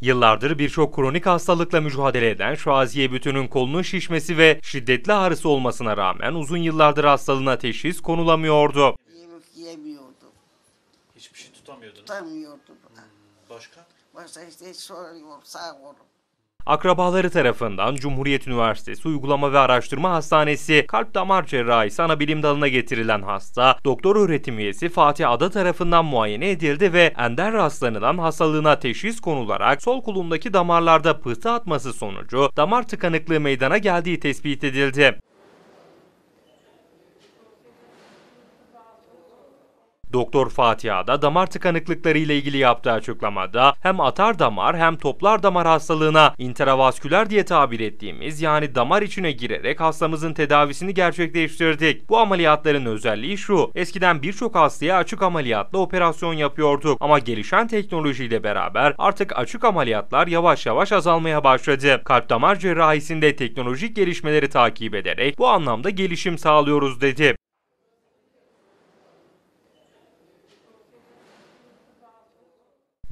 Yıllardır birçok kronik hastalıkla mücadele eden Şaziye Bütün'ün kolunun şişmesi ve şiddetli ağrısı olmasına rağmen uzun yıllardır hastalığına teşhis konulamıyordu. Yemek yemiyordu. Hiçbir şey tutamıyordunuz. Tutamıyordu. Başka? Başka işte sol sağ kolum. Akrabaları tarafından Cumhuriyet Üniversitesi Uygulama ve Araştırma Hastanesi Kalp Damar Cerrahisi ana bilim dalına getirilen hasta, doktor öğretim üyesi Fatih Ada tarafından muayene edildi ve ender rastlanılan hastalığına teşhis konularak sol kolundaki damarlarda pıhtı atması sonucu damar tıkanıklığı meydana geldiği tespit edildi. Doktor Fatiha'da damar tıkanıklıkları ile ilgili yaptığı açıklamada hem atar damar hem toplar damar hastalığına intravasküler diye tabir ettiğimiz yani damar içine girerek hastamızın tedavisini gerçekleştirdik. Bu ameliyatların özelliği şu. Eskiden birçok hastaya açık ameliyatla operasyon yapıyorduk ama gelişen teknolojiyle beraber artık açık ameliyatlar yavaş yavaş azalmaya başladı. Kalp damar cerrahisinde teknolojik gelişmeleri takip ederek bu anlamda gelişim sağlıyoruz dedi.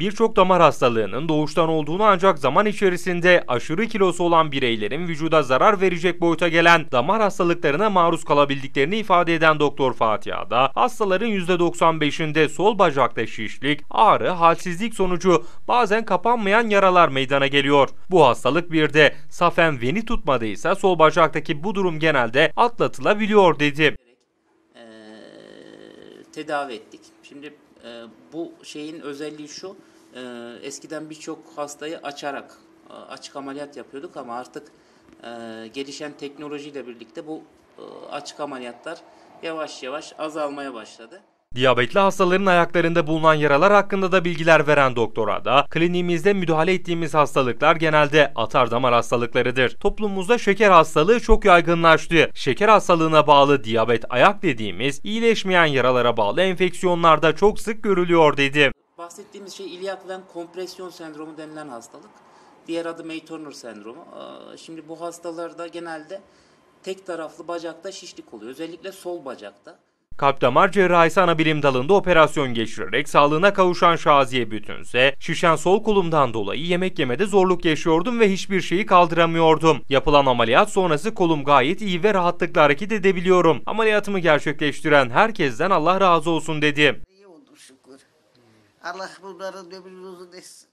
Birçok damar hastalığının doğuştan olduğunu ancak zaman içerisinde aşırı kilosu olan bireylerin vücuda zarar verecek boyuta gelen damar hastalıklarına maruz kalabildiklerini ifade eden Doktor Fatih Ada, hastaların %95'inde sol bacakta şişlik, ağrı, halsizlik sonucu bazen kapanmayan yaralar meydana geliyor. Bu hastalık bir de safen veni tutmadıysa sol bacaktaki bu durum genelde atlatılabiliyor dedi. Ee, tedavi ettik. Şimdi e, bu şeyin özelliği şu e, eskiden birçok hastayı açarak e, açık ameliyat yapıyorduk ama artık e, gelişen teknolojiyle birlikte bu e, açık ameliyatlar yavaş yavaş azalmaya başladı. Diyabetli hastaların ayaklarında bulunan yaralar hakkında da bilgiler veren doktora da kliniğimizde müdahale ettiğimiz hastalıklar genelde atar damar hastalıklarıdır. Toplumumuzda şeker hastalığı çok yaygınlaştı. Şeker hastalığına bağlı diyabet ayak dediğimiz iyileşmeyen yaralara bağlı enfeksiyonlarda çok sık görülüyor dedi bahsettiğimiz şey iliak kompresyon sendromu denilen hastalık. Diğer adı May Turner sendromu. Ee, şimdi bu hastalarda genelde tek taraflı bacakta şişlik oluyor. Özellikle sol bacakta. Kalp damar cerrahisi ana bilim dalında operasyon geçirerek sağlığına kavuşan Şaziye Bütünse, şişen sol kolumdan dolayı yemek yemede zorluk yaşıyordum ve hiçbir şeyi kaldıramıyordum. Yapılan ameliyat sonrası kolum gayet iyi ve rahatlıkla hareket edebiliyorum. Ameliyatımı gerçekleştiren herkesten Allah razı olsun dedi. Allah bunların ömrünü uzun etsin.